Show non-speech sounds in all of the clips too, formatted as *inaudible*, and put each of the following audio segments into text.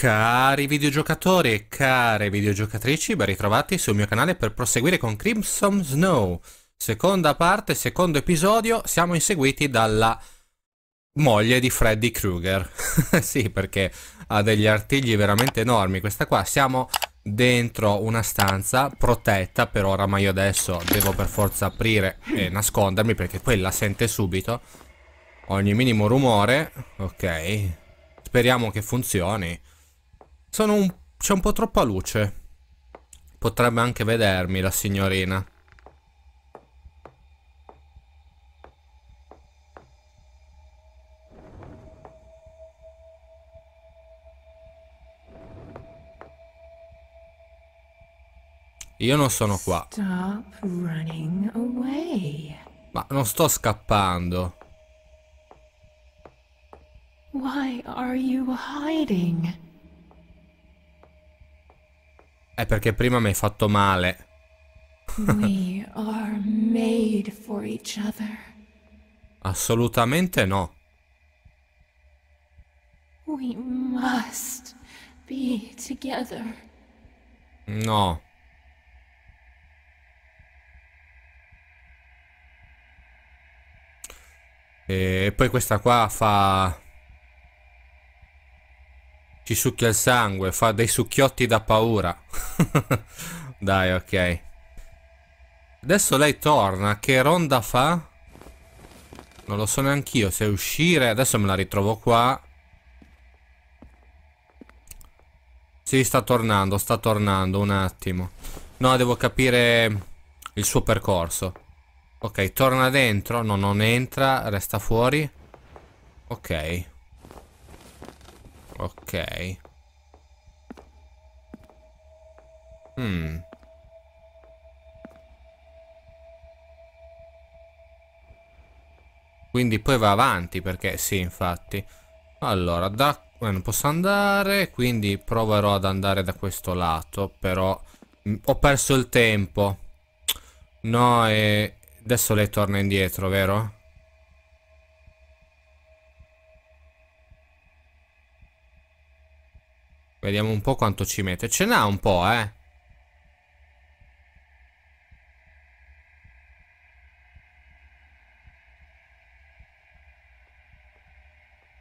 Cari videogiocatori e care videogiocatrici, ben ritrovati sul mio canale per proseguire con Crimson Snow. Seconda parte, secondo episodio, siamo inseguiti dalla moglie di Freddy Krueger. *laughs* sì, perché ha degli artigli veramente enormi questa qua. Siamo dentro una stanza protetta, per ora, ma io adesso devo per forza aprire e nascondermi perché quella sente subito ogni minimo rumore. Ok, speriamo che funzioni. Sono Un... c'è un po' troppa luce. Potrebbe anche vedermi la signorina. Io non sono qua. Stop running away. Ma non sto scappando. Why are you hiding? È perché prima mi hai fatto male. We are made for each other. Assolutamente no. We must be together. No. E poi questa qua fa ci succhia il sangue, fa dei succhiotti da paura. *laughs* Dai, ok. Adesso lei torna, che ronda fa? Non lo so neanche io se uscire, adesso me la ritrovo qua. Sì, sta tornando, sta tornando, un attimo. No, devo capire il suo percorso. Ok, torna dentro, no, non entra, resta fuori. Ok. Ok. Hmm. Quindi poi va avanti perché sì, infatti. Allora, da... Eh, non posso andare, quindi proverò ad andare da questo lato, però mm, ho perso il tempo. No, e adesso lei torna indietro, vero? Vediamo un po' quanto ci mette. Ce n'ha un po', eh.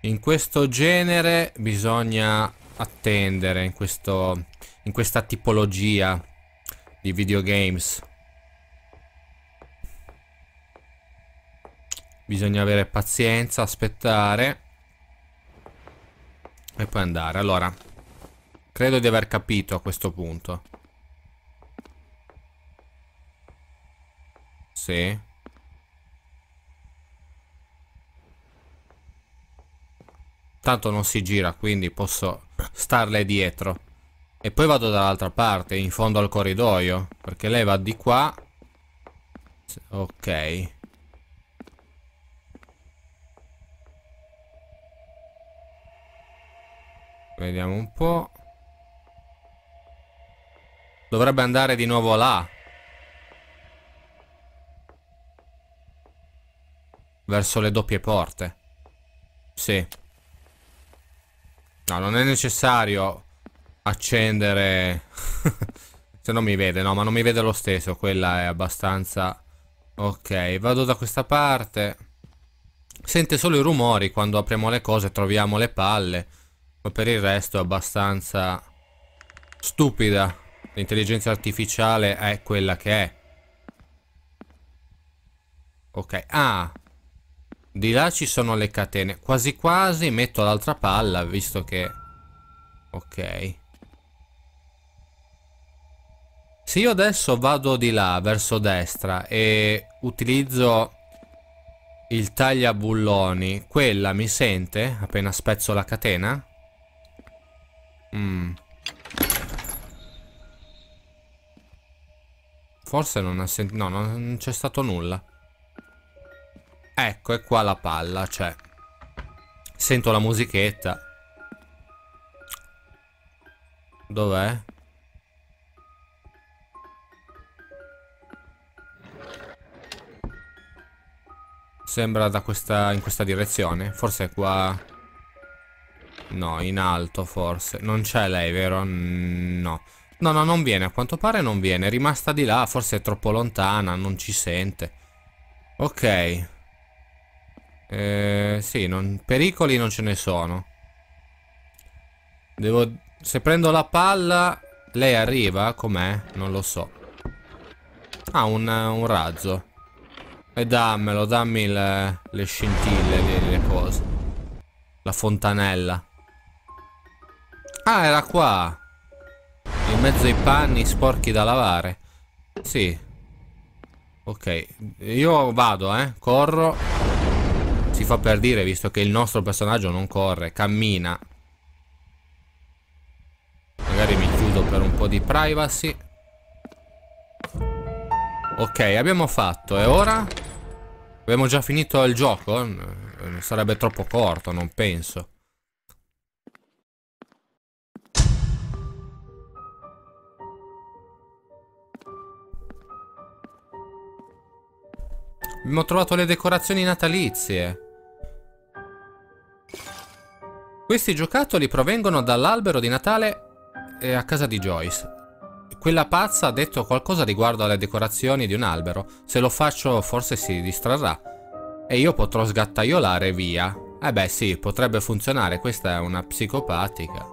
In questo genere bisogna attendere, in, questo, in questa tipologia di videogames. Bisogna avere pazienza, aspettare e poi andare. Allora, Credo di aver capito a questo punto. Sì. Tanto non si gira, quindi posso starle dietro. E poi vado dall'altra parte, in fondo al corridoio. Perché lei va di qua. Ok. Vediamo un po'. Dovrebbe andare di nuovo là. Verso le doppie porte. Sì. No, non è necessario accendere... *laughs* Se no mi vede, no, ma non mi vede lo stesso. Quella è abbastanza... Ok, vado da questa parte. Sente solo i rumori, quando apriamo le cose troviamo le palle. Ma per il resto è abbastanza stupida. L'intelligenza artificiale è quella che è. Ok, ah. Di là ci sono le catene. Quasi quasi metto l'altra palla, visto che... Ok. Se io adesso vado di là, verso destra, e utilizzo il taglia bulloni, quella mi sente appena spezzo la catena? Mmm. Forse non ha sentito... No, non c'è stato nulla. Ecco, è qua la palla, cioè... Sento la musichetta. Dov'è? Sembra da questa, in questa direzione. Forse è qua... No, in alto forse. Non c'è lei, vero? No. No, no, non viene, a quanto pare non viene. È rimasta di là, forse è troppo lontana, non ci sente. Ok. Eh, sì, non... pericoli non ce ne sono. Devo... Se prendo la palla, lei arriva? Com'è? Non lo so. Ah, un, un razzo. E dammelo, dammi le, le scintille, le, le cose. La fontanella. Ah, era qua. In mezzo ai panni sporchi da lavare. Sì. Ok. Io vado, eh. Corro. Si fa per dire, visto che il nostro personaggio non corre, cammina. Magari mi chiudo per un po' di privacy. Ok, abbiamo fatto. E ora? Abbiamo già finito il gioco? Sarebbe troppo corto, non penso. Abbiamo trovato le decorazioni natalizie. Questi giocattoli provengono dall'albero di Natale a casa di Joyce. Quella pazza ha detto qualcosa riguardo alle decorazioni di un albero. Se lo faccio forse si distrarrà. E io potrò sgattaiolare via. Eh beh sì, potrebbe funzionare. Questa è una psicopatica.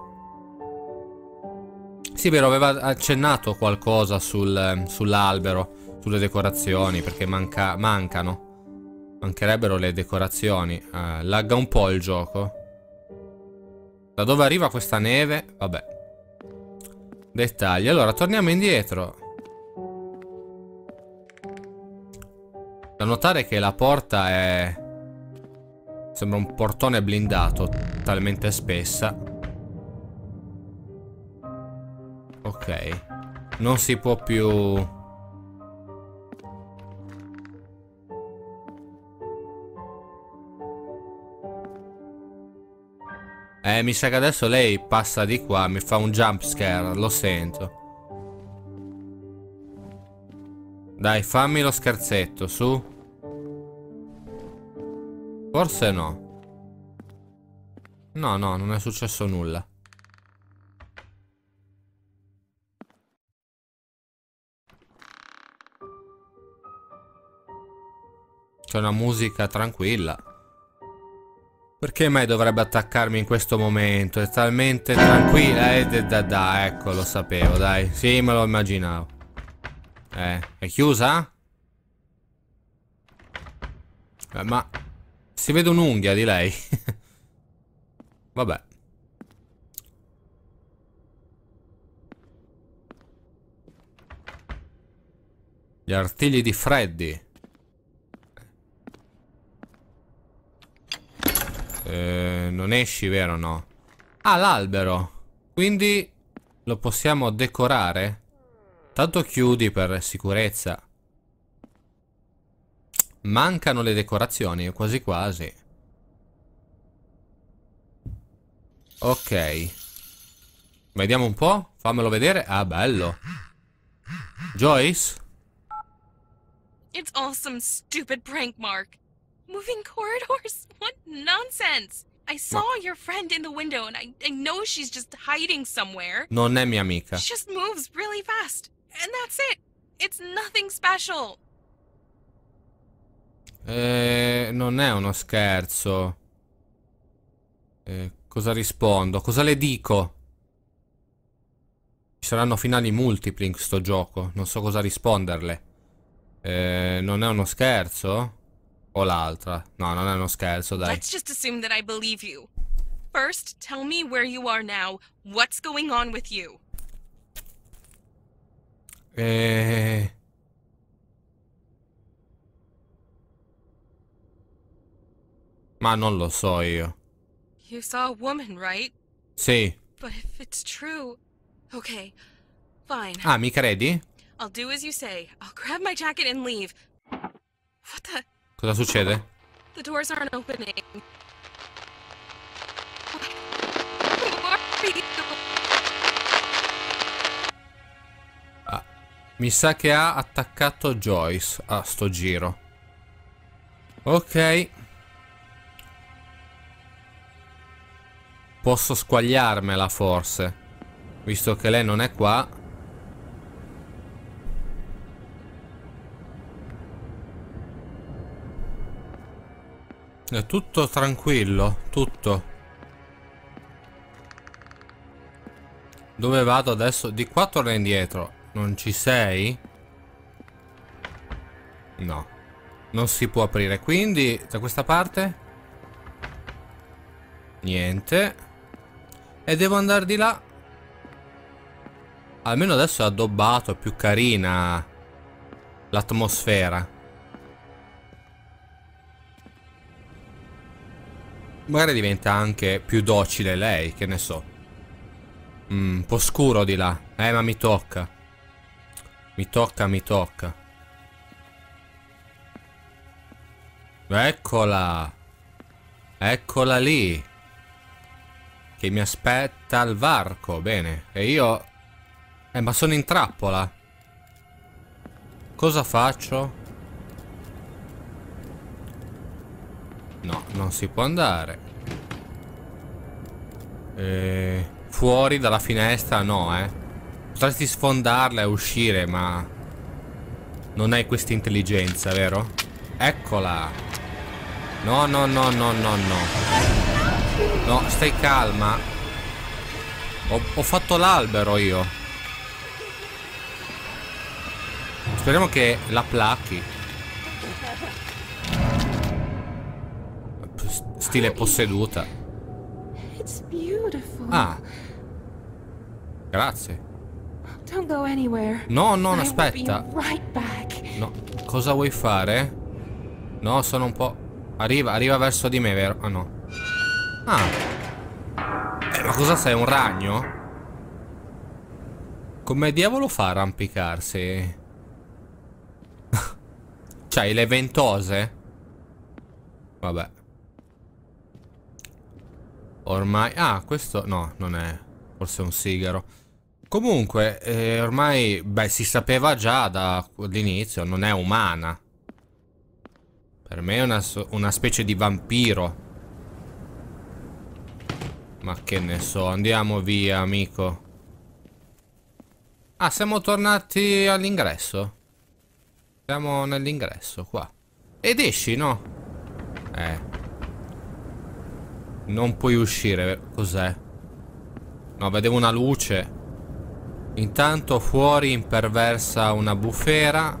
Sì, vero, aveva accennato qualcosa sul, eh, sull'albero sulle decorazioni perché manca mancano. Mancherebbero le decorazioni. Eh, lagga un po' il gioco. Da dove arriva questa neve? Vabbè. Dettagli. Allora, torniamo indietro. Da notare che la porta è... Sembra un portone blindato, talmente spessa. Ok. Non si può più Eh, mi sa che adesso lei passa di qua, mi fa un jump scare, lo sento. Dai, fammi lo scherzetto, su. Forse no. No, no, non è successo nulla. C'è una musica tranquilla. Perché mai dovrebbe attaccarmi in questo momento? È talmente tranquilla, eh, da, da, da, ecco, lo sapevo, dai. Sì, me lo immaginavo. Eh, è chiusa? Eh, ma... Si vede un'unghia di lei. *laughs* Vabbè. Gli artigli di Freddy. Eh, non esci, vero o no? Ah, l'albero. Quindi lo possiamo decorare? Tanto chiudi per sicurezza. Mancano le decorazioni, quasi quasi. Ok. Vediamo un po'. Fammelo vedere. Ah, bello. Joyce? It's awesome, stupid prank, Mark. Moving *laughs* corridors? What nonsense! I saw Ma. your friend in the window and I, I know she's just hiding somewhere. Non è mia amica. She just moves really fast. And that's it. It's nothing special. Eh, non è uno scherzo. Eh, cosa rispondo? Cosa le dico? Ci saranno finali multipli in questo gioco. Non so cosa risponderle. Eh, non è uno scherzo? O l'altra. No, non è uno scherzo, dai. Let's just assume that I believe you. First, tell me where you are now. What's going on with you? Eh... Ma non lo so io. You saw a woman, right? Sì. But if it's true... Okay, fine. Ah, mi credi? I'll do as you say. I'll grab my jacket and leave. What the... Cosa succede? The doors aren't opening. Ah, mi sa che ha attaccato Joyce a sto giro. Ok. Posso squagliarmela forse. Visto che lei non è qua. È tutto tranquillo, tutto. Dove vado adesso? Di qua torna indietro. Non ci sei? No. Non si può aprire. Quindi, da questa parte? Niente. E devo andare di là. Almeno adesso è addobbato, è più carina l'atmosfera. Magari diventa anche più docile lei, che ne so. Mm, un po' scuro di là. Eh, ma mi tocca. Mi tocca, mi tocca. Eccola. Eccola lì. Che mi aspetta al varco. Bene. E io... Eh, ma sono in trappola. Cosa faccio? No, non si può andare. E... Eh, fuori dalla finestra no, eh. Potresti sfondarla e uscire, ma... Non hai questa intelligenza, vero? Eccola! No, no, no, no, no, no. No, stai calma. Ho, ho fatto l'albero io. Speriamo che la placchi. Stile posseduta. Ah. Grazie. No, no, aspetta. No, cosa vuoi fare? No, sono un po'... Arriva, arriva verso di me, vero? Ah, no. Ah. Eh, ma cosa sei, un ragno? Come diavolo fa a arrampicarsi? *laughs* C'hai cioè, le ventose? Vabbè. Ormai... Ah, questo... No, non è... Forse è un sigaro. Comunque, eh, ormai... Beh, si sapeva già dall'inizio, non è umana. Per me è una, una specie di vampiro. Ma che ne so, andiamo via, amico. Ah, siamo tornati all'ingresso. Siamo nell'ingresso, qua. Ed esci, no? Eh... Non puoi uscire. Cos'è? No, vedevo una luce. Intanto fuori imperversa una bufera.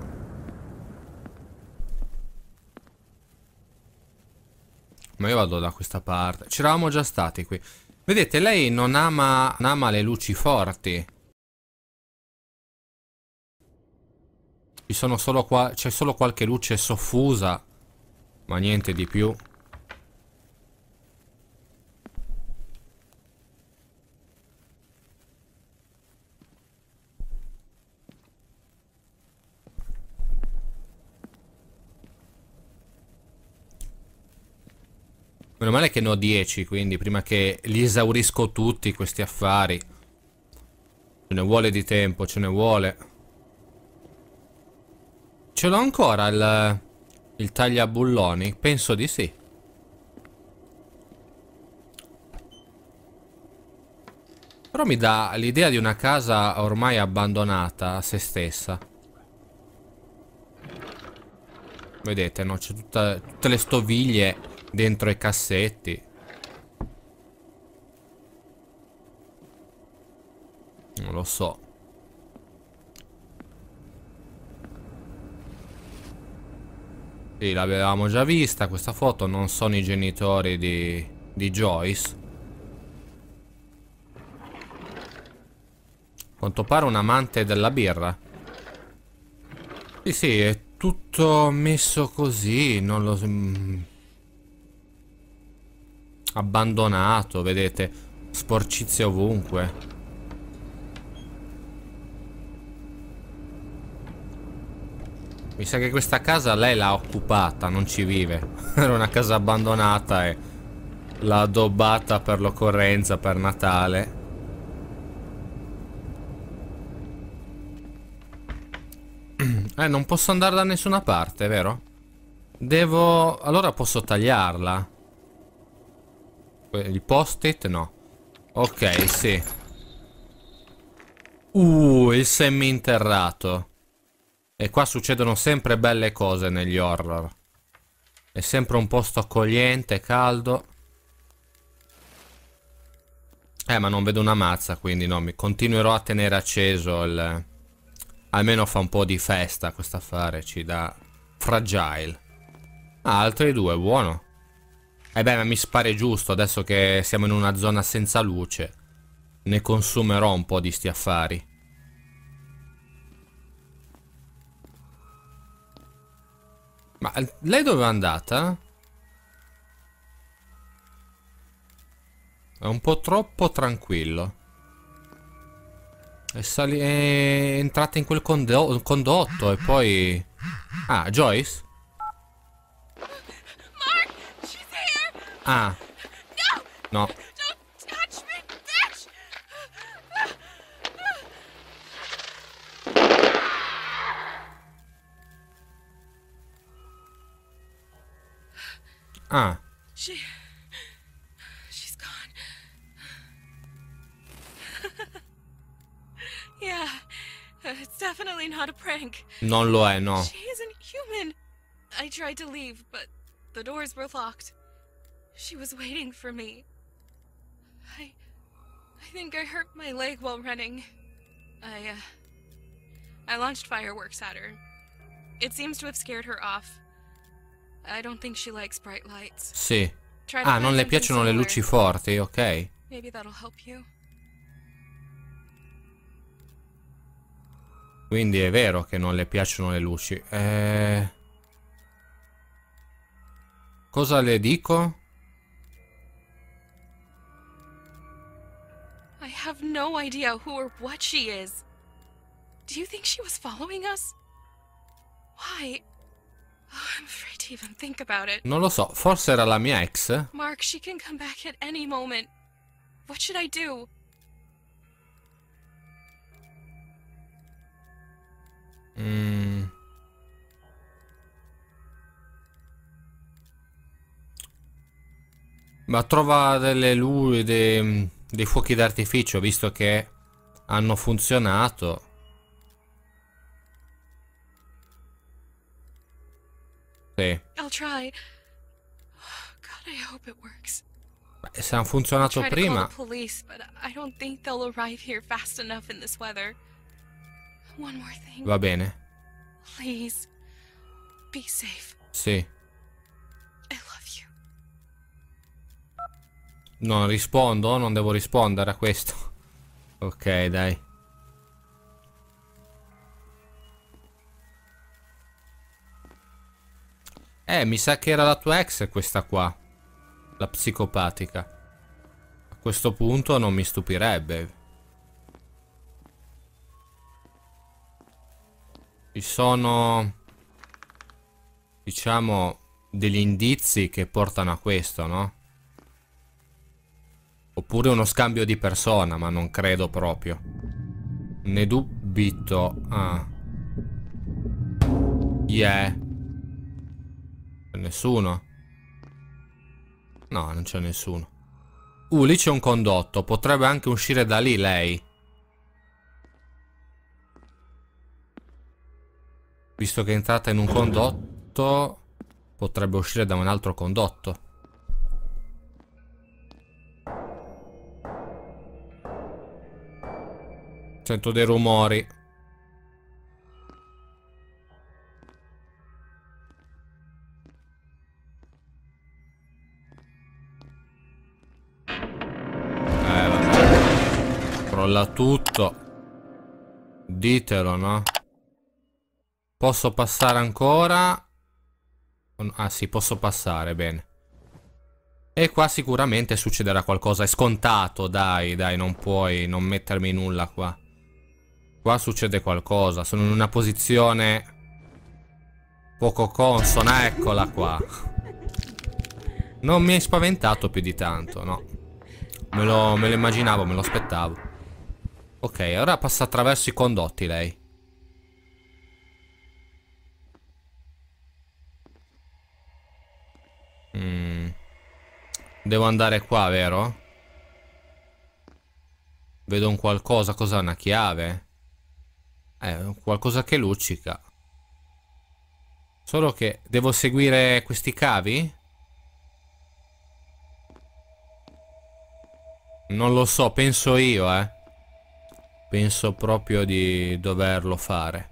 Ma io vado da questa parte. C'eravamo già stati qui. Vedete, lei non ama, non ama le luci forti. Ci solo qua... C'è solo qualche luce soffusa. Ma niente di più. Meno male che ne ho 10, quindi prima che li esaurisco tutti questi affari. Ce ne vuole di tempo, ce ne vuole. Ce l'ho ancora il, il tagliabulloni? Penso di sì. Però mi dà l'idea di una casa ormai abbandonata a se stessa. Vedete, no? C'è tutte le stoviglie dentro i cassetti. Non lo so. Sì, l'avevamo già vista questa foto, non sono i genitori di, di Joyce. Quanto pare un amante della birra. Sì, sì, è tutto messo così, non lo... Mm abbandonato, vedete, sporcizie ovunque. Mi sa che questa casa lei l'ha occupata, non ci vive. *laughs* Era una casa abbandonata e l'ha addobbata per l'occorrenza, per Natale. *clears throat* Eh, non posso andare da nessuna parte, vero? Devo... Allora posso tagliarla. Eh, il post-it no. Ok, sì. Uh, il semi interrato. E qua succedono sempre belle cose negli horror. È sempre un posto accogliente, caldo. Eh, ma non vedo una mazza, quindi no, mi continuerò a tenere acceso il... Almeno fa un po' di festa questo affare, ci dà fragile. Ah, altri due, buono. Eh beh, ma mi spare giusto adesso che siamo in una zona senza luce. Ne consumerò un po' di sti affari. Ma lei dove è andata? È un po' troppo tranquillo. È, è entrata in quel condo condotto e poi... Ah, Joyce? Ah. No! No. Don't touch me, bitch! Ah. She... She's gone. *laughs* yeah. It's definitely not a prank. Non lo è, no. She isn't human. I tried to leave, but the doors were locked. She was waiting for me. I... I think I hurt my leg while running. I, uh... I launched fireworks at her. It seems to have scared her off. I don't think she likes bright lights. Sì. Ah, non le piacciono le luci forti, ok. Maybe that'll help you. Quindi è vero che non le piacciono le luci. Eh... Cosa le dico? have no idea who or what she is. Do you think she was following us? Why? Oh, I'm afraid to even think about it. Non lo so, forse era la mia ex. Mark, she can come back at any moment. What should I do? Mm. Ma trova delle luci, dei... dei fuochi d'artificio, visto che hanno funzionato. Sì. Oh, Beh, se hanno funzionato prima. Police, Va bene. Please, sì. Non rispondo, non devo rispondere a questo. *laughs* Ok, dai. Eh, mi sa che era la tua ex questa qua. La psicopatica. A questo punto non mi stupirebbe. Ci sono... Diciamo... Degli indizi che portano a questo, no? Oppure uno scambio di persona, ma non credo proprio. Ne dubito. Ah. Yeah. C'è nessuno? No, non c'è nessuno. Uh, lì c'è un condotto. Potrebbe anche uscire da lì lei. Visto che è entrata in un condotto, potrebbe uscire da un altro condotto. Sento dei rumori. Eh, crolla tutto Ditelo, no? Posso passare ancora? Ah sì, posso passare, bene E qua sicuramente succederà qualcosa È scontato, dai, dai Non puoi non mettermi nulla qua Qua succede qualcosa. Sono in una posizione poco consona. Eccola qua. Non mi hai spaventato più di tanto, no. Me lo, me lo immaginavo, me lo aspettavo. Ok, ora passa attraverso i condotti lei. Mm. Devo andare qua, vero? Vedo un qualcosa, cos'è una chiave? Eh, qualcosa che luccica. Solo che devo seguire questi cavi? Non lo so, penso io, eh. Penso proprio di doverlo fare.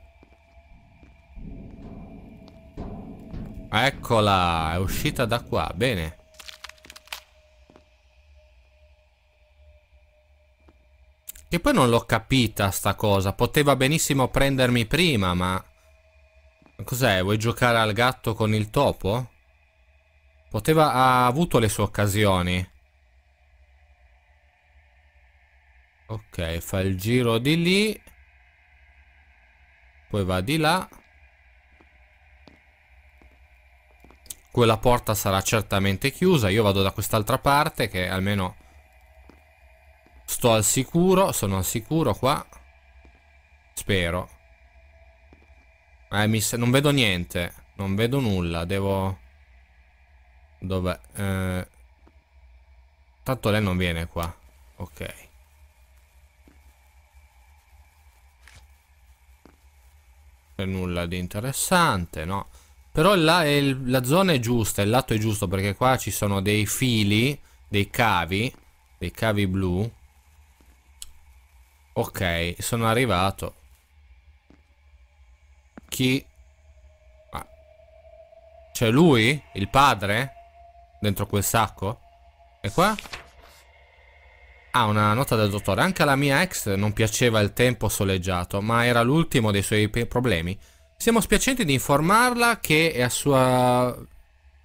Eccola, è uscita da qua, bene. Che poi non l'ho capita sta cosa. Poteva benissimo prendermi prima, ma... Cos'è? Vuoi giocare al gatto con il topo? Poteva... Ha avuto le sue occasioni. Ok, fa il giro di lì. Poi va di là. Quella porta sarà certamente chiusa. Io vado da quest'altra parte che almeno Sto al sicuro, sono al sicuro qua. Spero. Eh, mi non vedo niente. Non vedo nulla, devo... Dov'è? Eh... Tanto lei non viene qua. Ok. C'è nulla di interessante, no? Però là il, la zona è giusta, il lato è giusto perché qua ci sono dei fili, dei cavi, dei cavi blu Ok, sono arrivato. Chi? Ah. C'è cioè, lui? Il padre? Dentro quel sacco? E qua? Ah, una nota del dottore. Anche alla mia ex non piaceva il tempo soleggiato, ma era l'ultimo dei suoi problemi. Siamo spiacenti di informarla che è a sua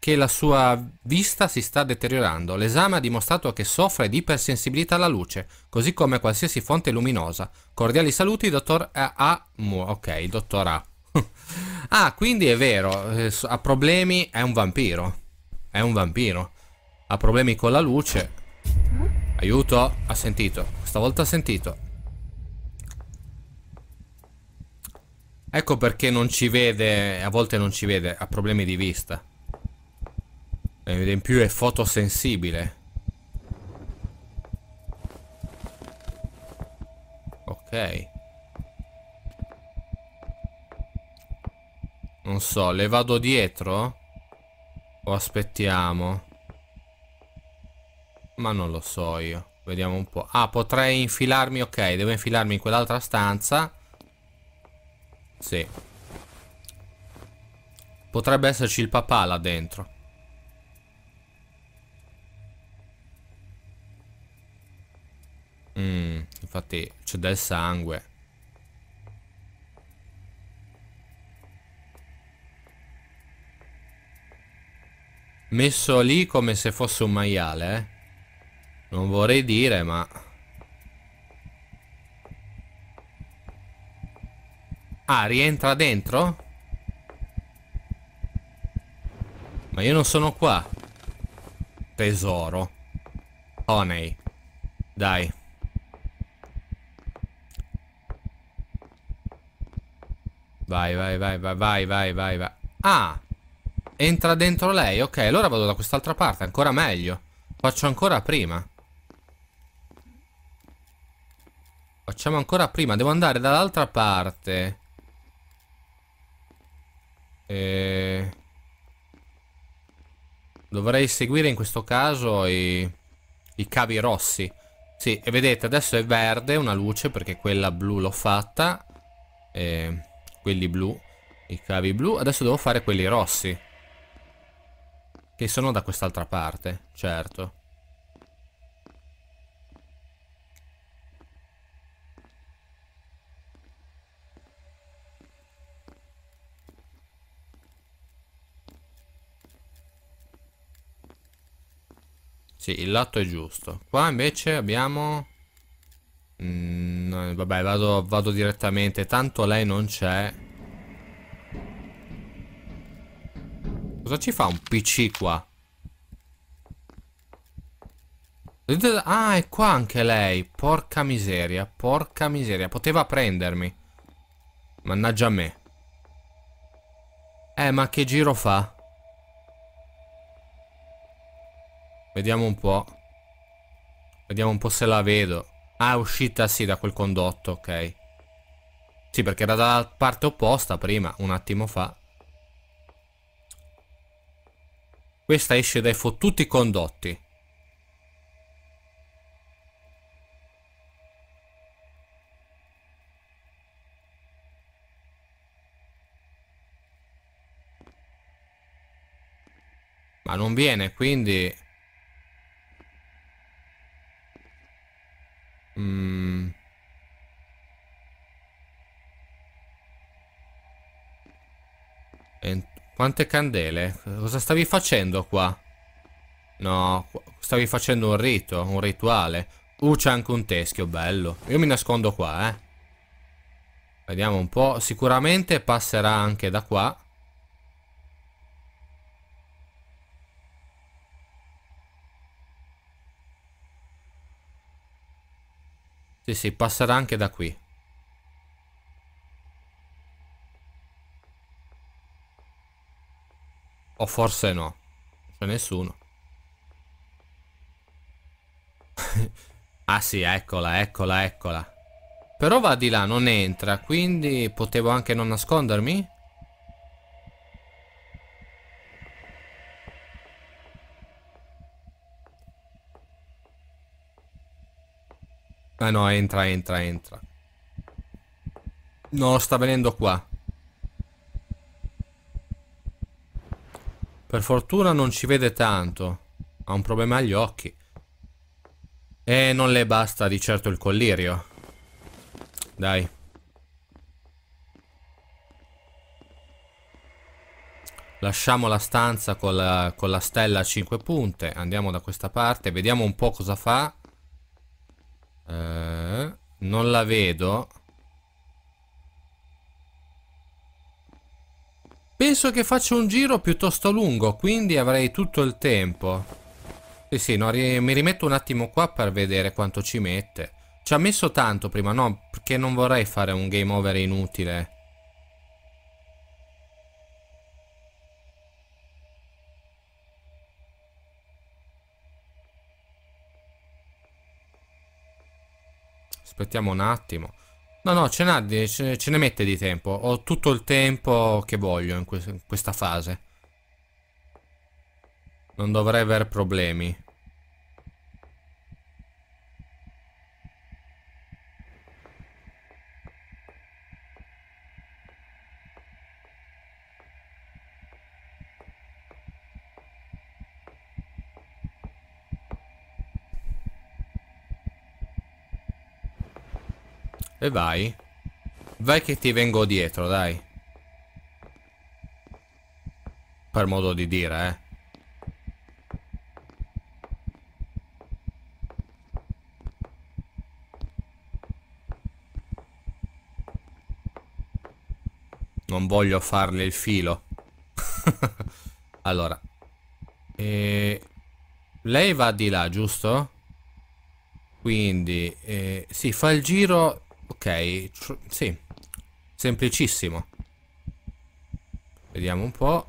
che la sua vista si sta deteriorando. L'esame ha dimostrato che soffre di ipersensibilità alla luce, così come qualsiasi fonte luminosa. Cordiali saluti, dottor A. Ok, dottor A. *laughs* ah, quindi è vero, eh, ha problemi, è un vampiro. È un vampiro. Ha problemi con la luce. Aiuto, ha sentito. Stavolta ha sentito. Ecco perché non ci vede, a volte non ci vede, ha problemi di vista. Eh, ed in più è fotosensibile ok non so le vado dietro o aspettiamo ma non lo so io Vediamo un po'. Ah, potrei infilarmi, ok, devo infilarmi in quell'altra stanza. Sì. Potrebbe esserci il papà là dentro. Mm, infatti c'è del sangue. Messo lì come se fosse un maiale, eh? Non vorrei dire, ma... Ah, rientra dentro? Ma io non sono qua. Tesoro. Honey. Dai. Vai, vai, vai, vai, vai, vai, vai, vai. Ah! Entra dentro lei, ok. Allora vado da quest'altra parte, ancora meglio. Faccio ancora prima. Facciamo ancora prima. Devo andare dall'altra parte. E... Dovrei seguire in questo caso i... i cavi rossi. Sì, e vedete, adesso è verde una luce perché quella blu l'ho fatta. Ehm quelli blu, i cavi blu. Adesso devo fare quelli rossi. Che sono da quest'altra parte, certo. Sì, il lato è giusto. Qua invece abbiamo Vabbè, vado, vado direttamente. Tanto lei non c'è. Cosa ci fa un PC qua? Ah, è qua anche lei. Porca miseria, porca miseria. Poteva prendermi. Mannaggia a me. Eh, ma che giro fa? Vediamo un po'. Vediamo un po' se la vedo. Ah, è uscita, sì, da quel condotto, ok. Sì, perché era dalla parte opposta prima, un attimo fa. Questa esce dai fottuti condotti. Ma non viene, quindi... Mm. quante candele? Cosa stavi facendo qua? No, stavi facendo un rito, un rituale. Uh, c'è anche un teschio, bello. Io mi nascondo qua, eh. Vediamo un po'. Sicuramente passerà anche da qua. Sì, sì, passerà anche da qui. O forse no. c'è nessuno. *laughs* ah sì, eccola, eccola, eccola. Però va di là, non entra, quindi potevo anche non nascondermi? Ah no, entra, entra, entra. No, sta venendo qua. Per fortuna non ci vede tanto. Ha un problema agli occhi. E non le basta di certo il collirio. Dai. Lasciamo la stanza con la, con la stella a 5 punte. Andiamo da questa parte. Vediamo un po' cosa fa. Eh, non la vedo. Penso che faccio un giro piuttosto lungo, quindi avrei tutto il tempo. Sì, sì, no, ri mi rimetto un attimo qua per vedere quanto ci mette. Ci ha messo tanto prima, no, perché non vorrei fare un game over inutile. Aspettiamo un attimo. No, no, ce, n'ha, ce, ce, ne mette di tempo. Ho tutto il tempo che voglio in, que in questa fase. Non dovrei avere problemi. E vai. Vai che ti vengo dietro, dai. Per modo di dire, eh. Non voglio farle il filo. *laughs* allora. E... Lei va di là, giusto? Quindi, eh, si fa il giro Ok, Tr sì. Semplicissimo. Vediamo un po'.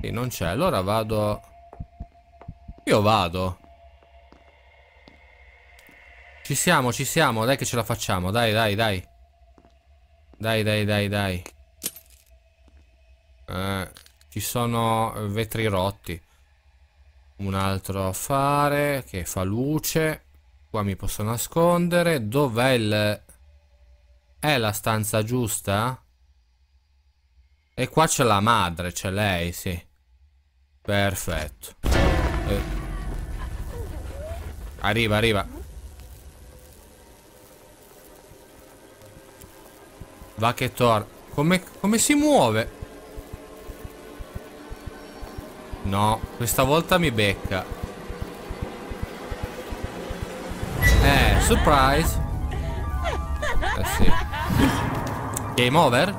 E non c'è. Allora vado... Io vado. Ci siamo, ci siamo. Dai che ce la facciamo. Dai, dai, dai. Dai, dai, dai, dai. Eh, ci sono vetri rotti. Un altro affare che fa luce. Qua mi posso nascondere. Dov'è il... È la stanza giusta? E qua c'è la madre, c'è lei, sì. Perfetto. Eh. Arriva, arriva. Va che tor Come, come si muove? No, questa volta mi becca. Surprise. Eh sì. Game over?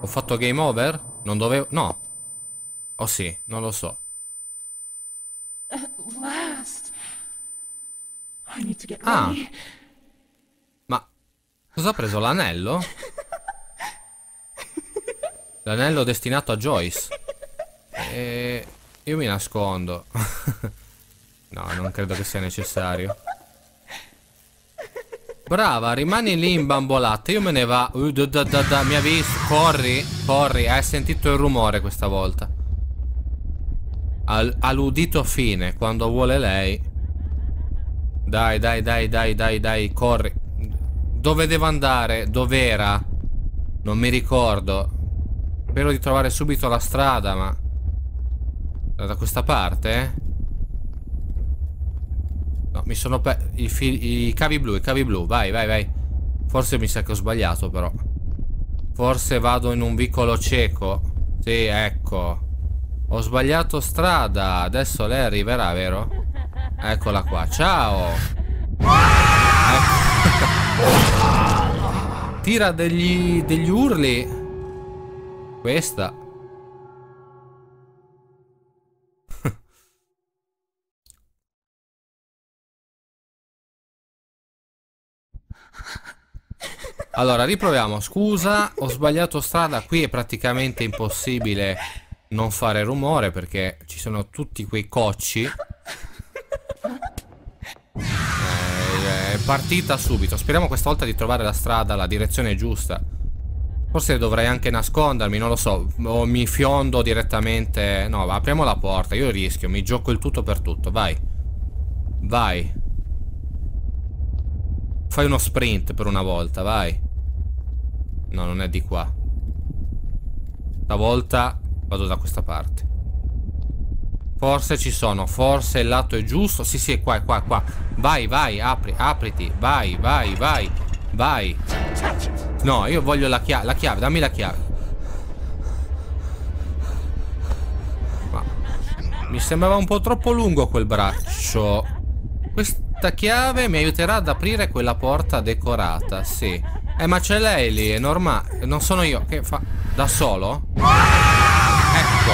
Ho fatto game over? Non dovevo... No. Oh sì, non lo so. Ah. Ma... Cosa ha preso? L'anello? L'anello destinato a Joyce. E... Eh, io mi nascondo. *laughs* no, non credo che sia necessario. Brava, rimani lì imbambolata. Io me ne va. Uh, da, da, da, da, mi ha visto. Corri, corri. Hai sentito il rumore questa volta. all'udito fine, quando vuole lei. Dai, dai, dai, dai, dai, dai, corri. Dove devo andare? Dov'era? Non mi ricordo. Spero di trovare subito la strada, ma... Da questa parte? Eh? mi sono perso. I, I cavi blu, i cavi blu, vai, vai, vai. Forse mi sa che ho sbagliato, però. Forse vado in un vicolo cieco. Sì, ecco. Ho sbagliato strada. Adesso lei arriverà, vero? Eccola qua. Ciao! Ecco. *laughs* Tira degli, degli urli. Questa. Allora, riproviamo. Scusa, ho sbagliato strada. Qui è praticamente impossibile non fare rumore perché ci sono tutti quei cocci. Eh, è partita subito. Speriamo questa volta di trovare la strada, la direzione giusta. Forse dovrei anche nascondermi, non lo so. O mi fiondo direttamente. No, apriamo la porta. Io rischio, mi gioco il tutto per tutto. Vai. Vai. Fai uno sprint per una volta, vai. No, non è di qua. Stavolta vado da questa parte. Forse ci sono, forse il lato è giusto. Sì, sì, è qua, è qua, è qua. Vai, vai, apri, apriti. Vai, vai, vai, vai. No, io voglio la chiave, la chiave, dammi la chiave. Ma mi sembrava un po' troppo lungo quel braccio. Questa chiave mi aiuterà ad aprire quella porta decorata, sì. Eh ma c'è lei lì, è normale. Non sono io. Che fa? Da solo? Ecco.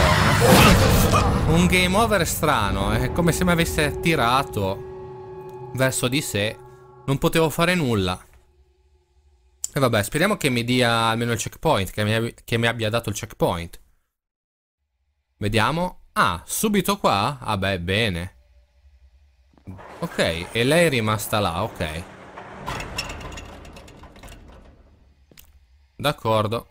Un game over strano. È eh, come se mi avesse tirato verso di sé. Non potevo fare nulla. E vabbè, speriamo che mi dia almeno il checkpoint. Che mi, che mi abbia dato il checkpoint. Vediamo. Ah, subito qua? Ah beh, bene. Ok, e lei è rimasta là, ok. ok. D'accordo.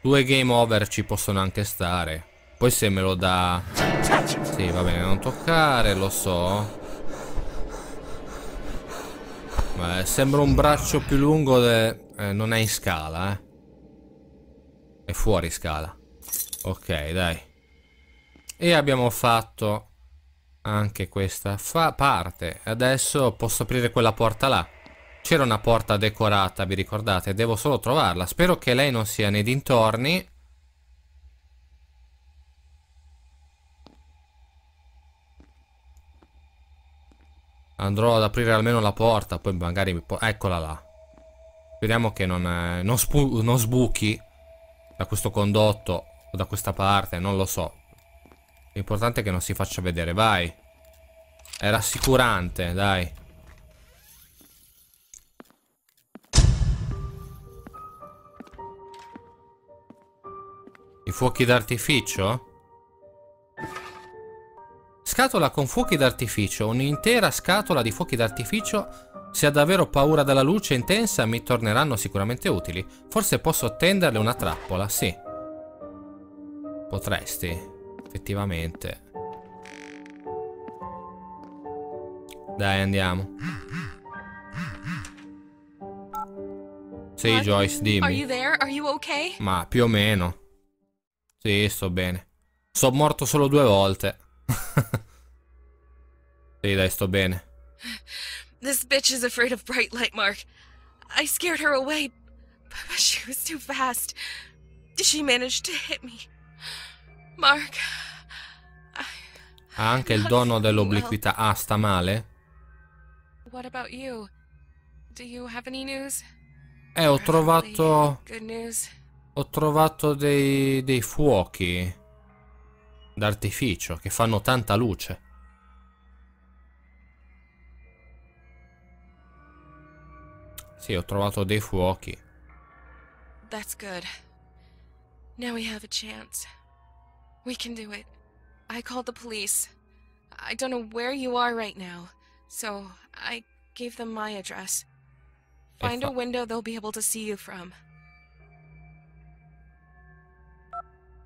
Due game over ci possono anche stare. Poi se me lo dà... Sì, va bene, non toccare, lo so. Beh, sembra un braccio più lungo de... eh, non è in scala, eh. È fuori scala. Ok, dai. E abbiamo fatto anche questa fa parte. Adesso posso aprire quella porta là. C'era una porta decorata, vi ricordate? Devo solo trovarla. Spero che lei non sia nei dintorni. Andrò ad aprire almeno la porta, poi magari... Mi po Eccola là. Speriamo che non, eh, non, non sbuchi da questo condotto o da questa parte, non lo so. L'importante è che non si faccia vedere, vai. È rassicurante, dai. fuochi d'artificio? Scatola con fuochi d'artificio. Un'intera scatola di fuochi d'artificio. Se ha davvero paura della luce intensa mi torneranno sicuramente utili. Forse posso tenderle una trappola, sì. Potresti, effettivamente. Dai, andiamo. Sì, Joyce, dimmi. Ma più o meno. Sì, sto bene. Sono morto solo due volte. *laughs* sì, dai, sto bene. This bitch is afraid of bright light, Mark. I scared her away, but she was too fast. She managed to hit me. Mark. I... Ha anche il dono dell'obliquità. Ah, sta male? What about you? Do you have any news? Eh, ho trovato... Good news? Ho trovato dei, dei fuochi d'artificio che fanno tanta luce. Sì, ho trovato dei fuochi. That's good. Now we have a chance. We can do it. I called the police. I don't know where you are right now, so I gave them my address. Find a window they'll be able to see you from.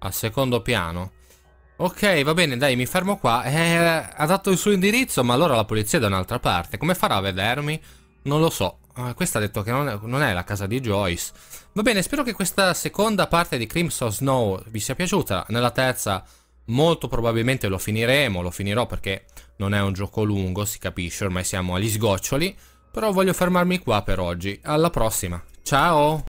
Al secondo piano. Ok, va bene, dai, mi fermo qua. Eh, ha dato il suo indirizzo, ma allora la polizia è da un'altra parte. Come farà a vedermi? Non lo so. Eh, questa ha detto che non è, non è, la casa di Joyce. Va bene, spero che questa seconda parte di Crimson Snow vi sia piaciuta. Nella terza molto probabilmente lo finiremo, lo finirò perché non è un gioco lungo, si capisce, ormai siamo agli sgoccioli. Però voglio fermarmi qua per oggi. Alla prossima. Ciao!